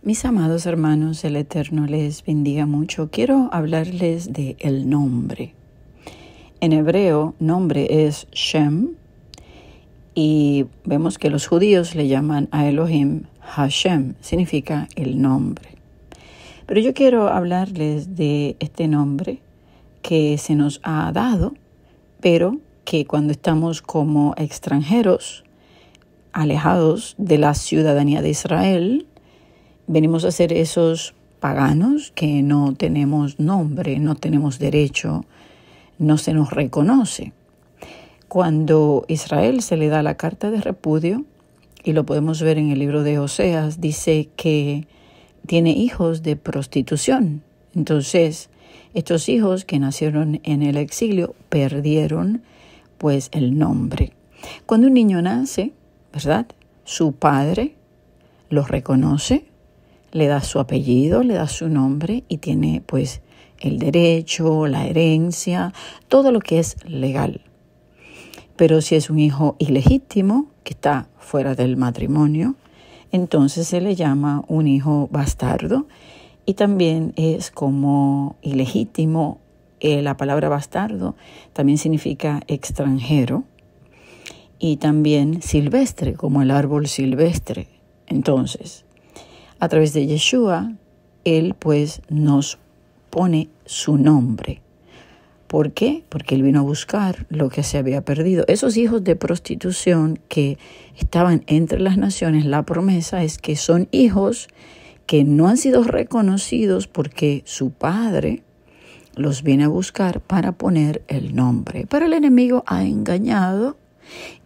Mis amados hermanos, el Eterno les bendiga mucho. Quiero hablarles de el nombre. En hebreo, nombre es Shem y vemos que los judíos le llaman a Elohim Hashem, significa el nombre. Pero yo quiero hablarles de este nombre que se nos ha dado, pero que cuando estamos como extranjeros, alejados de la ciudadanía de Israel, venimos a ser esos paganos que no tenemos nombre, no tenemos derecho, no se nos reconoce. Cuando Israel se le da la carta de repudio, y lo podemos ver en el libro de Oseas, dice que tiene hijos de prostitución. Entonces, estos hijos que nacieron en el exilio perdieron pues el nombre. Cuando un niño nace, ¿verdad? Su padre lo reconoce, le da su apellido, le da su nombre y tiene pues el derecho, la herencia, todo lo que es legal. Pero si es un hijo ilegítimo, que está fuera del matrimonio, entonces se le llama un hijo bastardo y también es como ilegítimo. Eh, la palabra bastardo también significa extranjero y también silvestre, como el árbol silvestre. Entonces, a través de Yeshua, Él pues nos pone su nombre. ¿Por qué? Porque Él vino a buscar lo que se había perdido. Esos hijos de prostitución que estaban entre las naciones, la promesa es que son hijos que no han sido reconocidos porque su padre los viene a buscar para poner el nombre. Pero el enemigo ha engañado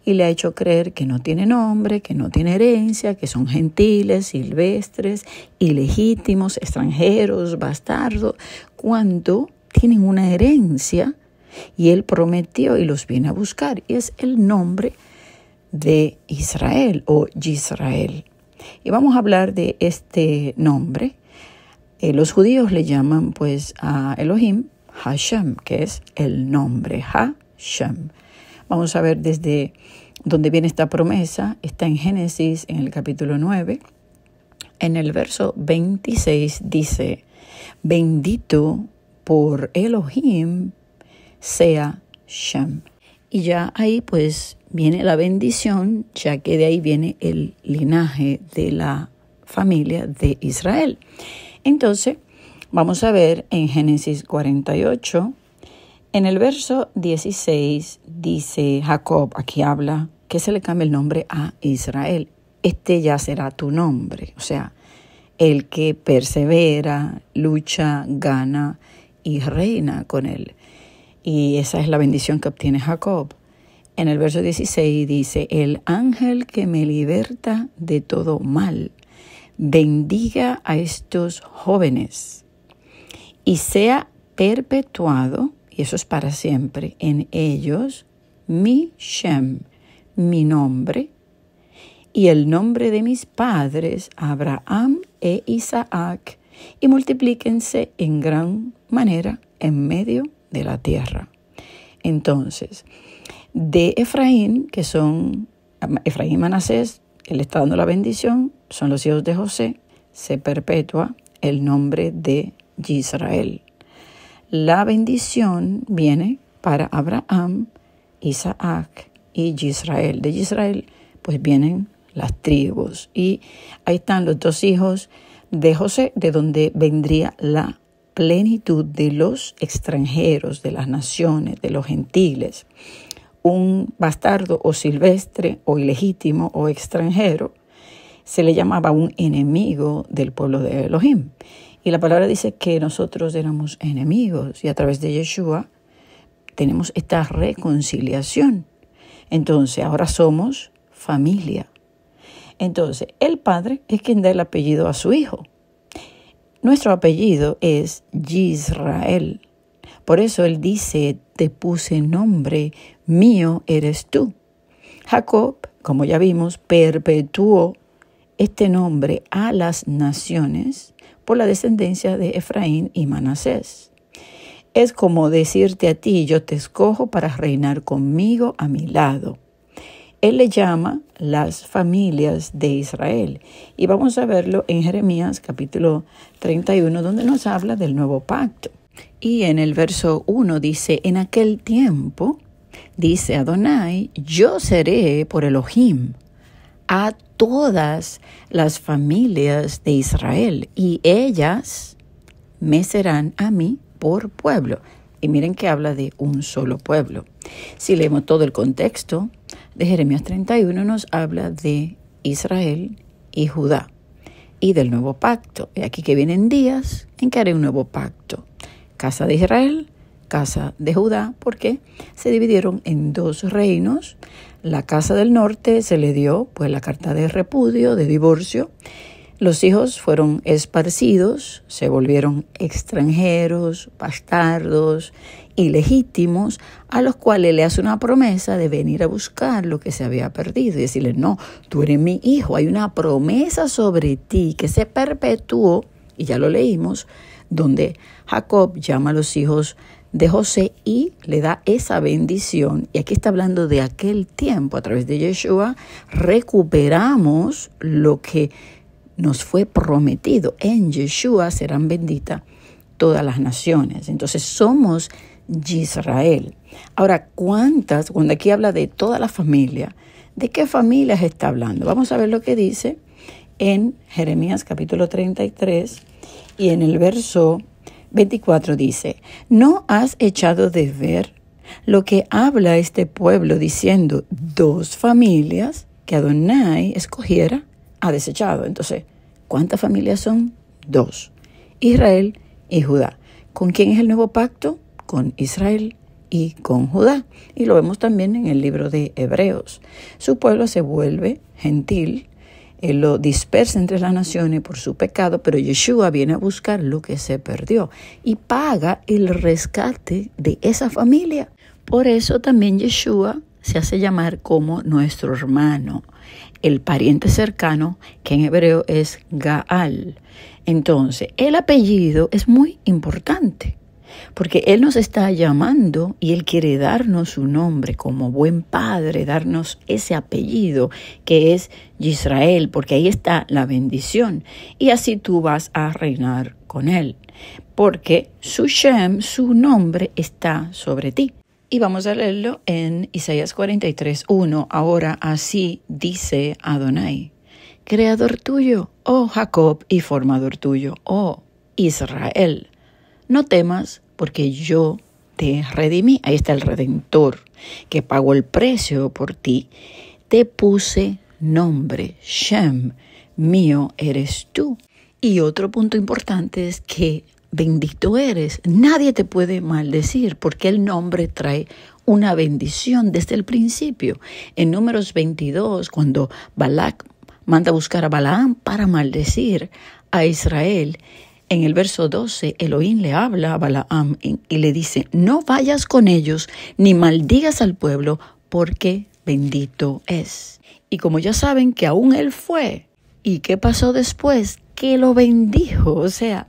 y le ha hecho creer que no tiene nombre, que no tiene herencia, que son gentiles, silvestres, ilegítimos, extranjeros, bastardos, cuando tienen una herencia y él prometió y los viene a buscar y es el nombre de Israel o Yisrael. Y vamos a hablar de este nombre. Eh, los judíos le llaman pues a Elohim Hashem, que es el nombre Hashem. Vamos a ver desde dónde viene esta promesa. Está en Génesis, en el capítulo 9. En el verso 26 dice, bendito por Elohim sea Shem. Y ya ahí pues viene la bendición, ya que de ahí viene el linaje de la familia de Israel. Entonces, vamos a ver en Génesis 48, en el verso 16 dice Jacob, aquí habla, que se le cambie el nombre a Israel. Este ya será tu nombre, o sea, el que persevera, lucha, gana y reina con él. Y esa es la bendición que obtiene Jacob. En el verso 16 dice, el ángel que me liberta de todo mal, bendiga a estos jóvenes y sea perpetuado y eso es para siempre, en ellos mi Shem, mi nombre, y el nombre de mis padres, Abraham e Isaac, y multiplíquense en gran manera en medio de la tierra. Entonces, de Efraín, que son Efraín y Manasés, él está dando la bendición, son los hijos de José, se perpetúa el nombre de Israel la bendición viene para Abraham, Isaac y Israel. De Israel, pues vienen las tribus. Y ahí están los dos hijos de José, de donde vendría la plenitud de los extranjeros, de las naciones, de los gentiles. Un bastardo o silvestre o ilegítimo o extranjero se le llamaba un enemigo del pueblo de Elohim. Y la palabra dice que nosotros éramos enemigos y a través de Yeshua tenemos esta reconciliación. Entonces, ahora somos familia. Entonces, el padre es quien da el apellido a su hijo. Nuestro apellido es Israel. Por eso él dice, te puse nombre, mío eres tú. Jacob, como ya vimos, perpetuó este nombre a las naciones por la descendencia de Efraín y Manasés. Es como decirte a ti, yo te escojo para reinar conmigo a mi lado. Él le llama las familias de Israel. Y vamos a verlo en Jeremías capítulo 31, donde nos habla del nuevo pacto. Y en el verso 1 dice, en aquel tiempo, dice Adonai, yo seré por Elohim a todas las familias de Israel y ellas me serán a mí por pueblo. Y miren que habla de un solo pueblo. Si leemos todo el contexto de Jeremías 31 nos habla de Israel y Judá y del nuevo pacto. Y aquí que vienen días en que haré un nuevo pacto. Casa de Israel casa de Judá, porque se dividieron en dos reinos. La casa del norte se le dio pues la carta de repudio, de divorcio. Los hijos fueron esparcidos, se volvieron extranjeros, bastardos, ilegítimos, a los cuales le hace una promesa de venir a buscar lo que se había perdido y decirle, no, tú eres mi hijo, hay una promesa sobre ti que se perpetuó, y ya lo leímos, donde Jacob llama a los hijos de José y le da esa bendición. Y aquí está hablando de aquel tiempo, a través de Yeshua, recuperamos lo que nos fue prometido. En Yeshua serán benditas todas las naciones. Entonces somos Israel. Ahora, ¿cuántas? Cuando aquí habla de toda la familia, ¿de qué familias está hablando? Vamos a ver lo que dice en Jeremías capítulo 33 y en el verso 24 dice, ¿no has echado de ver lo que habla este pueblo diciendo dos familias que Adonai escogiera ha desechado? Entonces, ¿cuántas familias son? Dos, Israel y Judá. ¿Con quién es el nuevo pacto? Con Israel y con Judá. Y lo vemos también en el libro de Hebreos. Su pueblo se vuelve gentil él lo dispersa entre las naciones por su pecado, pero Yeshua viene a buscar lo que se perdió y paga el rescate de esa familia. Por eso también Yeshua se hace llamar como nuestro hermano, el pariente cercano, que en hebreo es Gaal. Entonces, el apellido es muy importante porque Él nos está llamando y Él quiere darnos su nombre como buen padre, darnos ese apellido que es Israel, porque ahí está la bendición. Y así tú vas a reinar con Él, porque su Shem, su nombre, está sobre ti. Y vamos a leerlo en Isaías 43, 1. Ahora así dice Adonai, Creador tuyo, oh Jacob, y formador tuyo, oh Israel. No temas, porque yo te redimí, ahí está el redentor que pagó el precio por ti, te puse nombre, Shem, mío eres tú. Y otro punto importante es que bendito eres, nadie te puede maldecir porque el nombre trae una bendición desde el principio. En números 22, cuando Balak manda a buscar a Balaam para maldecir a Israel, en el verso 12, Elohim le habla a Balaam y le dice, no vayas con ellos ni maldigas al pueblo porque bendito es. Y como ya saben que aún él fue, ¿y qué pasó después? Que lo bendijo, o sea,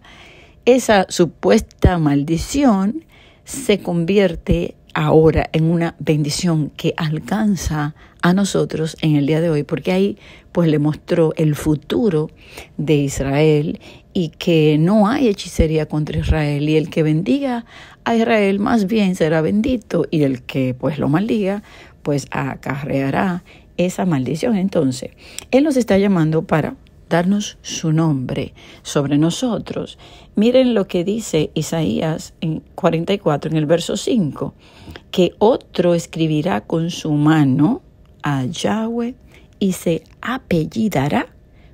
esa supuesta maldición se convierte ahora en una bendición que alcanza a nosotros en el día de hoy, porque ahí pues le mostró el futuro de Israel y que no hay hechicería contra Israel y el que bendiga a Israel más bien será bendito y el que pues lo maldiga pues acarreará esa maldición. Entonces, Él nos está llamando para darnos su nombre sobre nosotros. Miren lo que dice Isaías en 44, en el verso 5, que otro escribirá con su mano a Yahweh y se apellidará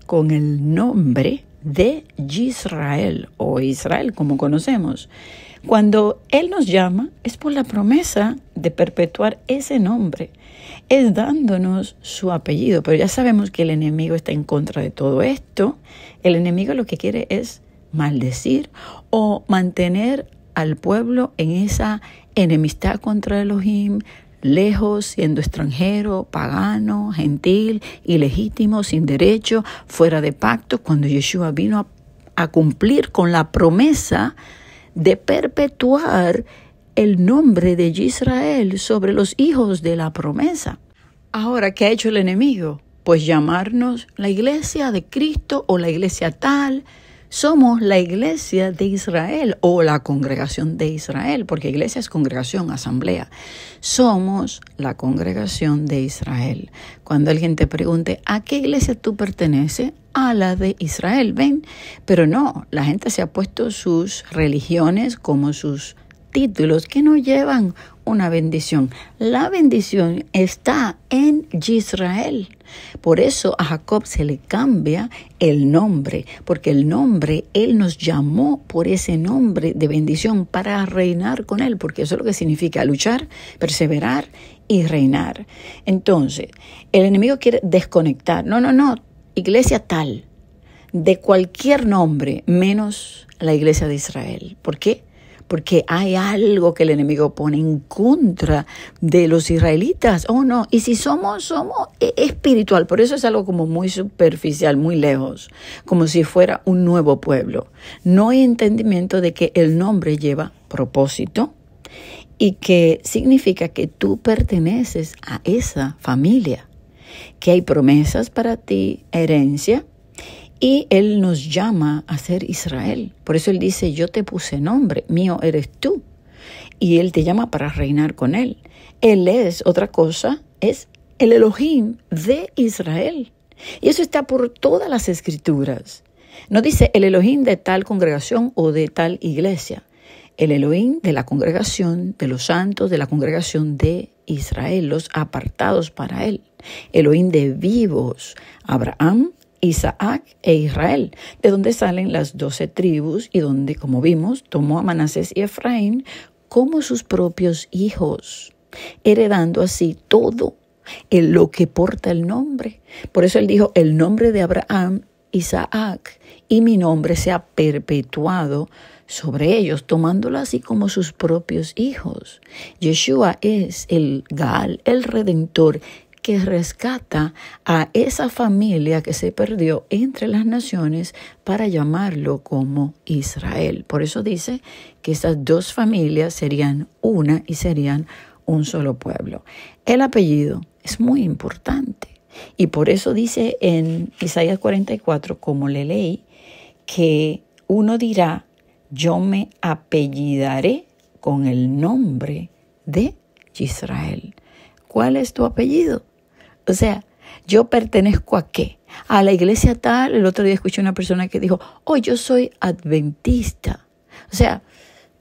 con el nombre de Israel o Israel como conocemos. Cuando Él nos llama es por la promesa de perpetuar ese nombre, es dándonos su apellido, pero ya sabemos que el enemigo está en contra de todo esto. El enemigo lo que quiere es maldecir o mantener al pueblo en esa enemistad contra Elohim, lejos, siendo extranjero, pagano, gentil, ilegítimo, sin derecho, fuera de pacto, cuando Yeshua vino a, a cumplir con la promesa de perpetuar el nombre de Israel sobre los hijos de la promesa. Ahora, ¿qué ha hecho el enemigo? Pues llamarnos la iglesia de Cristo o la iglesia tal, somos la iglesia de Israel o la congregación de Israel, porque iglesia es congregación, asamblea. Somos la congregación de Israel. Cuando alguien te pregunte, ¿a qué iglesia tú perteneces? A la de Israel, ven. Pero no, la gente se ha puesto sus religiones como sus títulos que no llevan una bendición. La bendición está en Israel. Por eso a Jacob se le cambia el nombre, porque el nombre, él nos llamó por ese nombre de bendición para reinar con él, porque eso es lo que significa luchar, perseverar y reinar. Entonces, el enemigo quiere desconectar. No, no, no, iglesia tal, de cualquier nombre, menos la iglesia de Israel. ¿Por qué? porque hay algo que el enemigo pone en contra de los israelitas. Oh, no. Y si somos, somos e, espiritual. Por eso es algo como muy superficial, muy lejos, como si fuera un nuevo pueblo. No hay entendimiento de que el nombre lleva propósito y que significa que tú perteneces a esa familia, que hay promesas para ti, herencia, y Él nos llama a ser Israel. Por eso Él dice, yo te puse nombre, mío eres tú. Y Él te llama para reinar con Él. Él es, otra cosa, es el Elohim de Israel. Y eso está por todas las escrituras. No dice el Elohim de tal congregación o de tal iglesia. El Elohim de la congregación, de los santos, de la congregación de Israel, los apartados para Él. Elohim de vivos, Abraham, Isaac e Israel, de donde salen las doce tribus y donde, como vimos, tomó a Manasés y Efraín como sus propios hijos, heredando así todo en lo que porta el nombre. Por eso él dijo, el nombre de Abraham, Isaac, y mi nombre se ha perpetuado sobre ellos, tomándolo así como sus propios hijos. Yeshua es el Gaal, el Redentor, que rescata a esa familia que se perdió entre las naciones para llamarlo como Israel. Por eso dice que estas dos familias serían una y serían un solo pueblo. El apellido es muy importante y por eso dice en Isaías 44, como le leí, que uno dirá, yo me apellidaré con el nombre de Israel. ¿Cuál es tu apellido? O sea, yo pertenezco a qué? A la iglesia tal. El otro día escuché una persona que dijo, oh, yo soy adventista. O sea,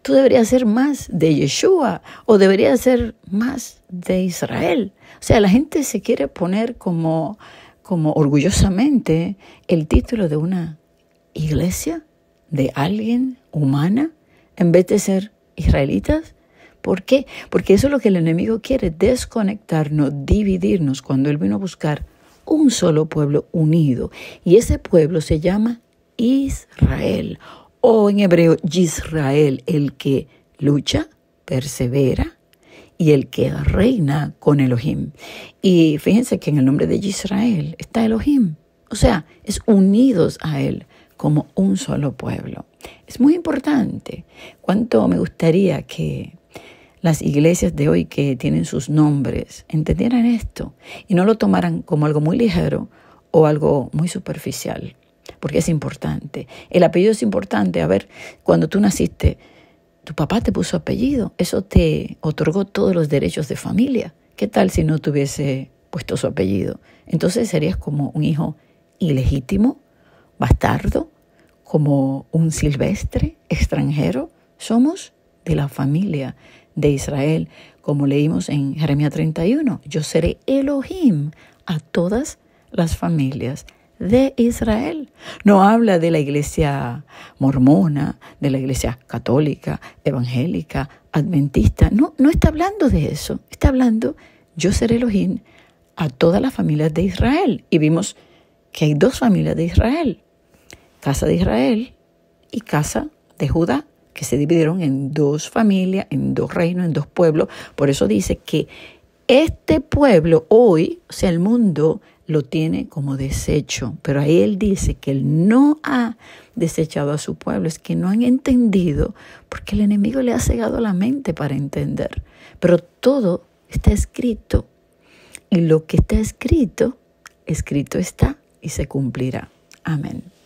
tú deberías ser más de Yeshua o deberías ser más de Israel. O sea, la gente se quiere poner como, como orgullosamente el título de una iglesia, de alguien humana, en vez de ser israelitas ¿Por qué? Porque eso es lo que el enemigo quiere, desconectarnos, dividirnos, cuando él vino a buscar un solo pueblo unido. Y ese pueblo se llama Israel, o en hebreo Yisrael, el que lucha, persevera y el que reina con Elohim. Y fíjense que en el nombre de Yisrael está Elohim, o sea, es unidos a él como un solo pueblo. Es muy importante. Cuánto me gustaría que las iglesias de hoy que tienen sus nombres entendieran esto y no lo tomaran como algo muy ligero o algo muy superficial, porque es importante. El apellido es importante. A ver, cuando tú naciste, tu papá te puso apellido, eso te otorgó todos los derechos de familia. ¿Qué tal si no tuviese puesto su apellido? Entonces serías como un hijo ilegítimo, bastardo, como un silvestre, extranjero. Somos de la familia de Israel, como leímos en Jeremías 31, yo seré Elohim a todas las familias de Israel. No habla de la iglesia mormona, de la iglesia católica, evangélica, adventista. No, no está hablando de eso. Está hablando, yo seré Elohim a todas las familias de Israel. Y vimos que hay dos familias de Israel. Casa de Israel y casa de Judá que se dividieron en dos familias, en dos reinos, en dos pueblos. Por eso dice que este pueblo hoy, o sea, el mundo lo tiene como desecho, pero ahí él dice que él no ha desechado a su pueblo, es que no han entendido porque el enemigo le ha cegado la mente para entender. Pero todo está escrito y lo que está escrito, escrito está y se cumplirá. Amén.